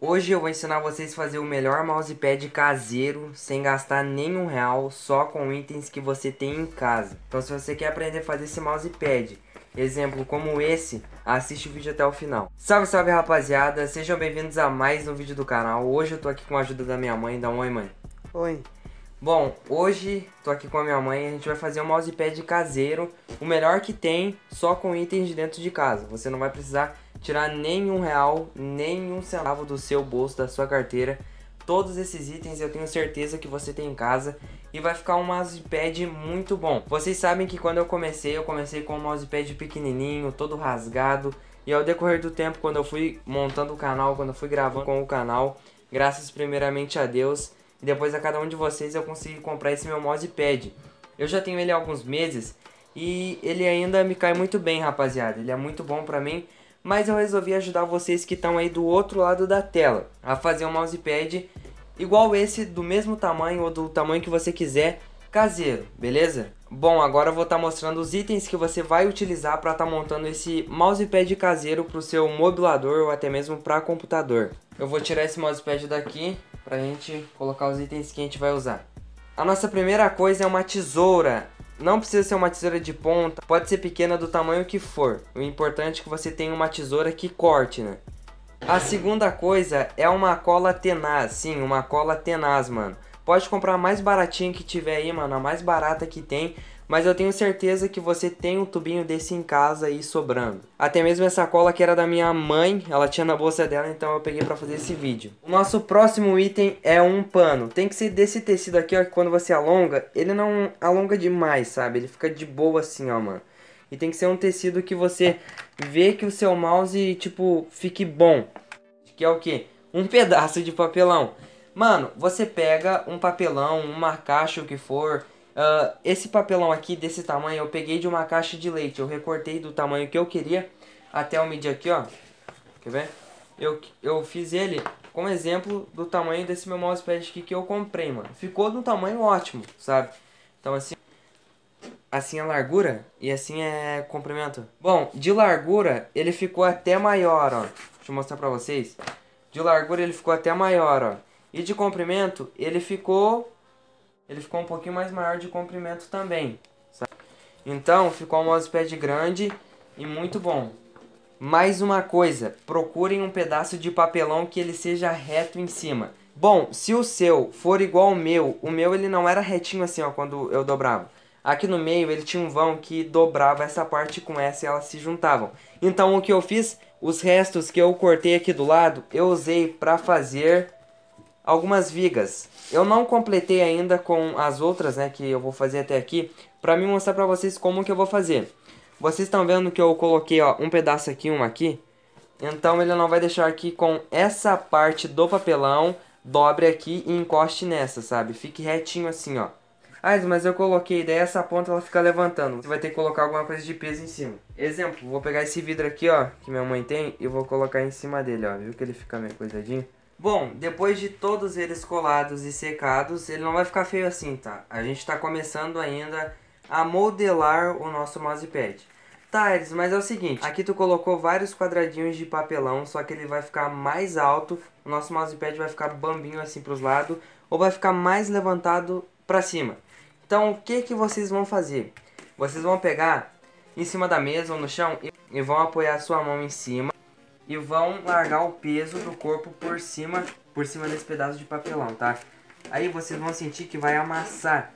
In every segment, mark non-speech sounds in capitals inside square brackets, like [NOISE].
Hoje eu vou ensinar vocês a fazer o melhor mousepad caseiro, sem gastar nenhum real, só com itens que você tem em casa. Então se você quer aprender a fazer esse mousepad, exemplo como esse, assiste o vídeo até o final. Salve, salve rapaziada, sejam bem-vindos a mais um vídeo do canal. Hoje eu tô aqui com a ajuda da minha mãe, dá um oi mãe. Oi. Bom, hoje tô aqui com a minha mãe, e a gente vai fazer um mousepad caseiro, o melhor que tem, só com itens de dentro de casa. Você não vai precisar tirar nenhum real, nenhum centavo do seu bolso, da sua carteira. Todos esses itens eu tenho certeza que você tem em casa e vai ficar um mousepad muito bom. Vocês sabem que quando eu comecei, eu comecei com um mousepad pequenininho, todo rasgado. E ao decorrer do tempo, quando eu fui montando o canal, quando eu fui gravando com o canal, graças primeiramente a Deus, e depois a cada um de vocês eu consegui comprar esse meu mousepad. Eu já tenho ele há alguns meses e ele ainda me cai muito bem, rapaziada. Ele é muito bom pra mim mas eu resolvi ajudar vocês que estão aí do outro lado da tela a fazer um mousepad igual esse, do mesmo tamanho ou do tamanho que você quiser, caseiro, beleza? Bom, agora eu vou estar tá mostrando os itens que você vai utilizar para estar tá montando esse mousepad caseiro para o seu modulador ou até mesmo para computador. Eu vou tirar esse mousepad daqui para a gente colocar os itens que a gente vai usar. A nossa primeira coisa é uma tesoura. Não precisa ser uma tesoura de ponta, pode ser pequena do tamanho que for. O importante é que você tenha uma tesoura que corte, né? A segunda coisa é uma cola tenaz, sim, uma cola tenaz, mano. Pode comprar a mais baratinha que tiver aí, mano, a mais barata que tem mas eu tenho certeza que você tem um tubinho desse em casa aí sobrando. Até mesmo essa cola que era da minha mãe, ela tinha na bolsa dela, então eu peguei para fazer esse vídeo. O nosso próximo item é um pano. Tem que ser desse tecido aqui, ó, que quando você alonga, ele não alonga demais, sabe? Ele fica de boa assim, ó, mano. E tem que ser um tecido que você vê que o seu mouse, tipo, fique bom. Que é o quê? Um [LAUGHS] pedaço de papelão. Mano, você pega um papelão, um caixa, o que for, Uh, esse papelão aqui desse tamanho eu peguei de uma caixa de leite. Eu recortei do tamanho que eu queria até o medir aqui, ó. Quer ver? Eu, eu fiz ele como exemplo do tamanho desse meu mousepad aqui que eu comprei, mano. Ficou de um tamanho ótimo, sabe? Então assim... Assim é largura e assim é comprimento. Bom, de largura ele ficou até maior, ó. Deixa eu mostrar pra vocês. De largura ele ficou até maior, ó. E de comprimento ele ficou ele ficou um pouquinho mais maior de comprimento também. Sabe? Então ficou um mousepad grande e muito bom. Mais uma coisa, procurem um pedaço de papelão que ele seja reto em cima. Bom, se o seu for igual ao meu, o meu ele não era retinho assim, ó, quando eu dobrava. Aqui no meio ele tinha um vão que dobrava essa parte com essa e elas se juntavam. Então o que eu fiz? Os restos que eu cortei aqui do lado, eu usei para fazer algumas vigas. Eu não completei ainda com as outras, né, que eu vou fazer até aqui, para me mostrar para vocês como que eu vou fazer. Vocês estão vendo que eu coloquei, ó, um pedaço aqui, um aqui. Então ele não vai deixar aqui com essa parte do papelão, dobre aqui e encoste nessa, sabe? Fique retinho assim, ó. Ah, mas eu coloquei, daí essa ponta ela fica levantando. Você vai ter que colocar alguma coisa de peso em cima. Exemplo, vou pegar esse vidro aqui, ó, que minha mãe tem, e vou colocar em cima dele, ó. Viu que ele fica meio coisadinho? Bom, depois de todos eles colados e secados, ele não vai ficar feio assim, tá? A gente está começando ainda a modelar o nosso mousepad. Tá, Elis, mas é o seguinte, aqui tu colocou vários quadradinhos de papelão, só que ele vai ficar mais alto, o nosso mousepad vai ficar bambinho assim para os lados, ou vai ficar mais levantado para cima. Então, o que que vocês vão fazer? Vocês vão pegar em cima da mesa ou no chão e vão apoiar sua mão em cima e vão largar o peso do corpo por cima, por cima desse pedaço de papelão, tá? Aí vocês vão sentir que vai amassar.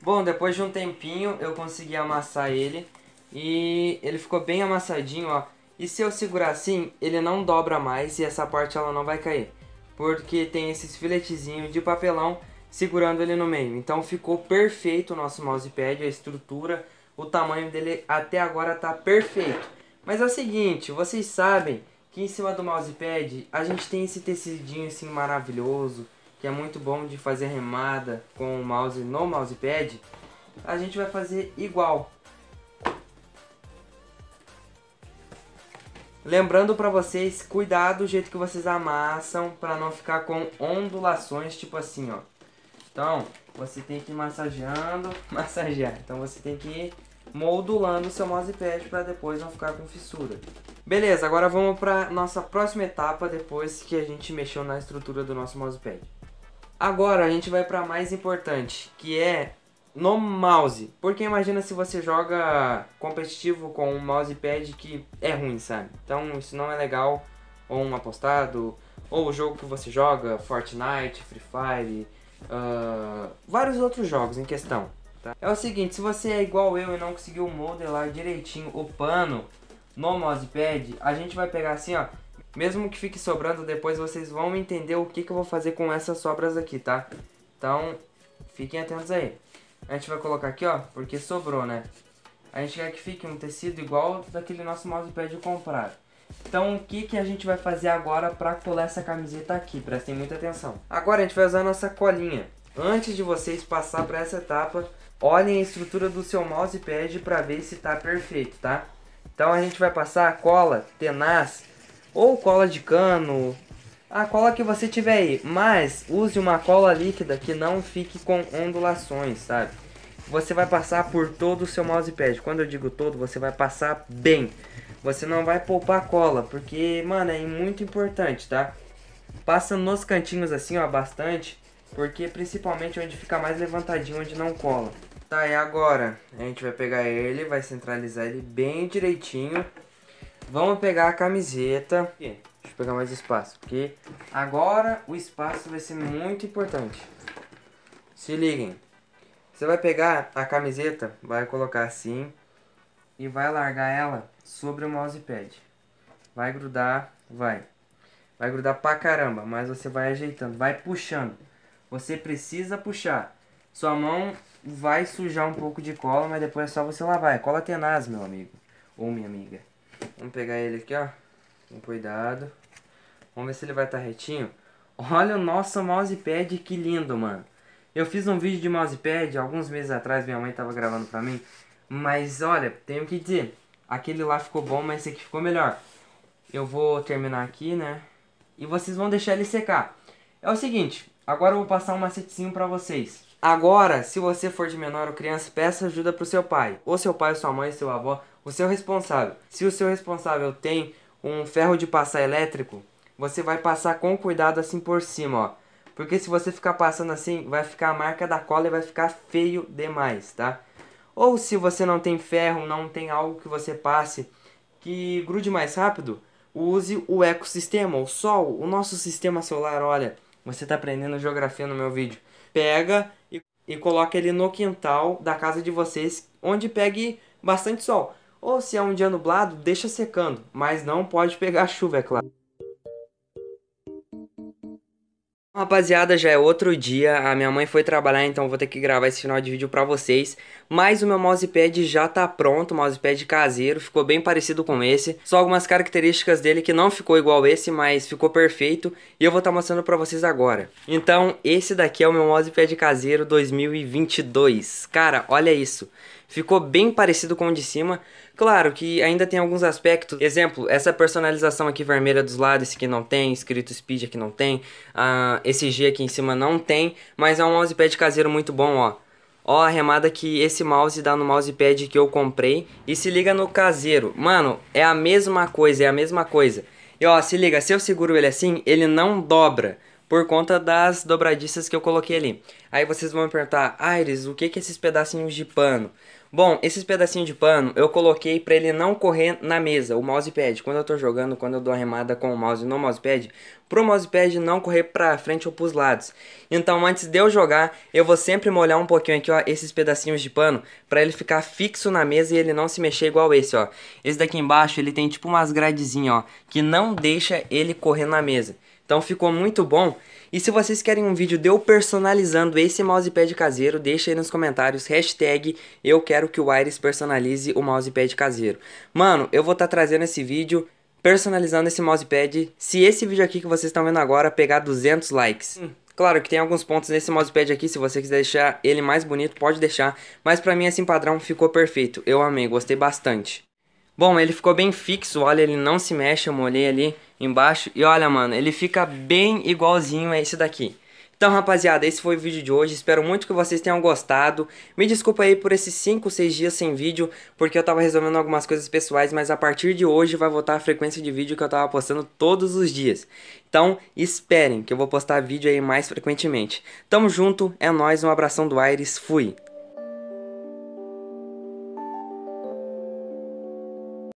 Bom, depois de um tempinho eu consegui amassar ele e ele ficou bem amassadinho, ó. E se eu segurar assim, ele não dobra mais e essa parte ela não vai cair. Porque tem esses filetezinhos de papelão segurando ele no meio. Então ficou perfeito o nosso mousepad, a estrutura, o tamanho dele até agora tá perfeito. Mas é o seguinte, vocês sabem que em cima do mousepad a gente tem esse tecidinho assim maravilhoso, que é muito bom de fazer remada com o mouse no mousepad. A gente vai fazer igual. Lembrando para vocês, cuidado do jeito que vocês amassam para não ficar com ondulações tipo assim, ó. Então, você tem que ir massageando, [LAUGHS] massagear. Então você tem que ir modulando o seu mousepad para depois não ficar com fissura. Beleza, agora vamos para nossa próxima etapa depois que a gente mexeu na estrutura do nosso mousepad. Agora a gente vai para mais importante, que é no mouse. Porque imagina se você joga competitivo com um mousepad que é ruim, sabe? Então isso não é legal, ou um apostado, ou o jogo que você joga, Fortnite, Free Fire, uh, vários outros jogos em questão. Tá? É o seguinte, se você é igual eu e não conseguiu modelar direitinho o pano no mousepad, a gente vai pegar assim, ó. Mesmo que fique sobrando, depois vocês vão entender o que, que eu vou fazer com essas sobras aqui, tá? Então, fiquem atentos aí. A gente vai colocar aqui, ó, porque sobrou, né? A gente quer que fique um tecido igual daquele nosso mousepad comprado. Então o que, que a gente vai fazer agora para colar essa camiseta aqui? Prestem muita atenção. Agora a gente vai usar a nossa colinha. Antes de vocês passar para essa etapa, olhem a estrutura do seu mousepad para ver se está perfeito, tá? Então a gente vai passar cola tenaz ou cola de cano, a cola que você tiver aí, mas use uma cola líquida que não fique com ondulações, sabe? Você vai passar por todo o seu mousepad. Quando eu digo todo, você vai passar bem. Você não vai poupar cola, porque, mano, é muito importante, tá? Passa nos cantinhos assim, ó, bastante, porque principalmente onde fica mais levantadinho, onde não cola. Tá, e agora a gente vai pegar ele, vai centralizar ele bem direitinho. Vamos pegar a camiseta. Deixa eu pegar mais espaço, porque agora o espaço vai ser muito importante. Se liguem. Você vai pegar a camiseta, vai colocar assim, e vai largar ela sobre o mousepad. Vai grudar, vai. Vai grudar pra caramba, mas você vai ajeitando, vai puxando. Você precisa puxar. Sua mão vai sujar um pouco de cola, mas depois é só você lavar. É cola tenaz, meu amigo. Ou minha amiga. Vamos pegar ele aqui, ó. Com cuidado. Vamos ver se ele vai estar tá retinho. Olha o nosso mousepad, que lindo, mano. Eu fiz um vídeo de mousepad alguns meses atrás, minha mãe estava gravando pra mim. Mas olha, tenho que dizer, aquele lá ficou bom, mas esse aqui ficou melhor. Eu vou terminar aqui, né? E vocês vão deixar ele secar. É o seguinte, agora eu vou passar um macetezinho pra vocês. Agora, se você for de menor ou criança, peça ajuda pro seu pai. Ou seu pai, sua mãe, seu avô, o seu responsável. Se o seu responsável tem um ferro de passar elétrico, você vai passar com cuidado assim por cima, ó. Porque se você ficar passando assim, vai ficar a marca da cola e vai ficar feio demais, tá? Ou se você não tem ferro, não tem algo que você passe que grude mais rápido, use o ecossistema, o sol, o nosso sistema solar. Olha, você está aprendendo geografia no meu vídeo. Pega e, e coloca ele no quintal da casa de vocês, onde pegue bastante sol. Ou se é um dia nublado, deixa secando, mas não pode pegar [LAUGHS] chuva, é claro. Rapaziada, já é outro dia, a minha mãe foi trabalhar, então vou ter que gravar esse final de vídeo pra vocês. Mas o meu mousepad já tá pronto, mousepad caseiro, ficou bem parecido com esse. Só algumas características dele que não ficou igual esse, mas ficou perfeito. E eu vou estar tá mostrando pra vocês agora. Então, esse daqui é o meu mousepad caseiro 2022. Cara, olha isso. Ficou bem parecido com o de cima. Claro que ainda tem alguns aspectos. Exemplo, essa personalização aqui vermelha dos lados, esse aqui não tem, escrito Speed aqui não tem, uh, esse G aqui em cima não tem, mas é um mousepad caseiro muito bom, ó. Ó a remada que esse mouse dá no mousepad que eu comprei. E se liga no caseiro. Mano, é a mesma coisa, é a mesma coisa. E ó, se liga, se eu seguro ele assim, ele não dobra por conta das dobradiças que eu coloquei ali. Aí vocês vão me perguntar, Aires, o que que esses pedacinhos de pano? Bom, esses pedacinhos de pano eu coloquei para ele não correr na mesa, o mousepad. Quando eu estou jogando, quando eu dou remada com o mouse no mousepad, pro mousepad não correr para frente ou para os lados. Então, antes de eu jogar, eu vou sempre molhar um pouquinho aqui, ó, esses pedacinhos de pano, para ele ficar fixo na mesa e ele não se mexer igual esse, ó. Esse daqui embaixo, ele tem tipo umas gradezinhas, ó, que não deixa ele correr na mesa. Então ficou muito bom. E se vocês querem um vídeo de eu personalizando esse mousepad caseiro, deixa aí nos comentários, hashtag eu quero que o Iris personalize o mousepad caseiro. Mano, eu vou estar tá trazendo esse vídeo personalizando esse mousepad se esse vídeo aqui que vocês estão vendo agora pegar 200 likes. Hum. Claro que tem alguns pontos nesse mousepad aqui, se você quiser deixar ele mais bonito, pode deixar. Mas pra mim, assim, padrão, ficou perfeito. Eu amei, gostei bastante. Bom, ele ficou bem fixo, olha, ele não se mexe, eu molhei ali embaixo. E olha, mano, ele fica bem igualzinho a esse daqui. Então, rapaziada, esse foi o vídeo de hoje. Espero muito que vocês tenham gostado. Me desculpa aí por esses 5, 6 dias sem vídeo, porque eu tava resolvendo algumas coisas pessoais, mas a partir de hoje vai voltar a frequência de vídeo que eu tava postando todos os dias. Então, esperem que eu vou postar vídeo aí mais frequentemente. Tamo junto, é nóis, um abração do Aires, fui!